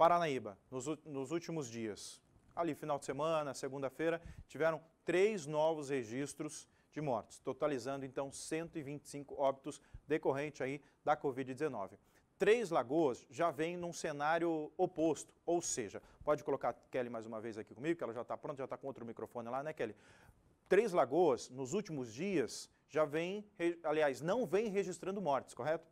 Paranaíba, nos, nos últimos dias, ali final de semana, segunda-feira, tiveram três novos registros de mortes, totalizando então 125 óbitos decorrente aí da Covid-19. Três Lagoas já vem num cenário oposto, ou seja, pode colocar a Kelly mais uma vez aqui comigo, que ela já está pronta, já está com outro microfone lá, né Kelly? Três Lagoas, nos últimos dias, já vem, aliás, não vem registrando mortes, correto?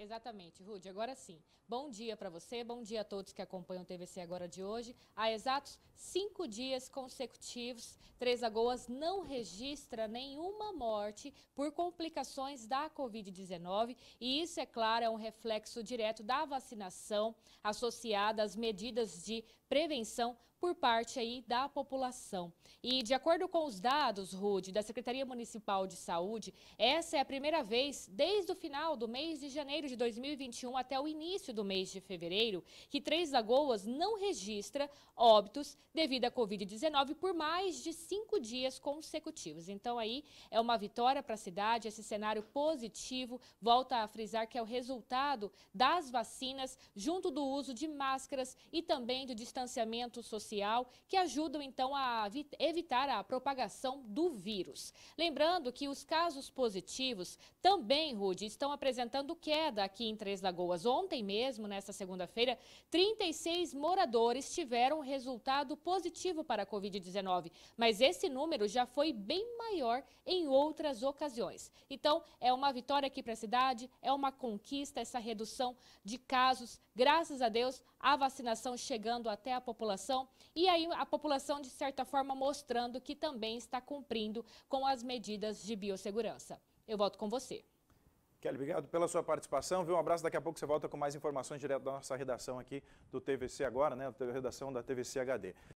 Exatamente, Rude. Agora sim. Bom dia para você, bom dia a todos que acompanham o TVC agora de hoje. Há exatos cinco dias consecutivos, Três Lagoas não registra nenhuma morte por complicações da Covid-19. E isso, é claro, é um reflexo direto da vacinação associada às medidas de prevenção por parte aí da população. E de acordo com os dados, Rude, da Secretaria Municipal de Saúde, essa é a primeira vez desde o final do mês de janeiro de 2021 até o início do mês de fevereiro que Três Lagoas não registra óbitos devido à Covid-19 por mais de cinco dias consecutivos. Então, aí é uma vitória para a cidade. Esse cenário positivo volta a frisar que é o resultado das vacinas, junto do uso de máscaras e também do distanciamento social, que ajudam então a evitar a propagação do vírus. Lembrando que os casos positivos também, Rude, estão apresentando queda madrugada aqui em Três Lagoas. Ontem mesmo, nesta segunda-feira, 36 moradores tiveram resultado positivo para a Covid-19. Mas esse número já foi bem maior em outras ocasiões. Então, é uma vitória aqui para a cidade, é uma conquista essa redução de casos. Graças a Deus, a vacinação chegando até a população e aí a população, de certa forma, mostrando que também está cumprindo com as medidas de biossegurança. Eu volto com você. Kelly, obrigado pela sua participação. Viu? Um abraço, daqui a pouco você volta com mais informações direto da nossa redação aqui do TVC agora, né? Da redação da TVC HD.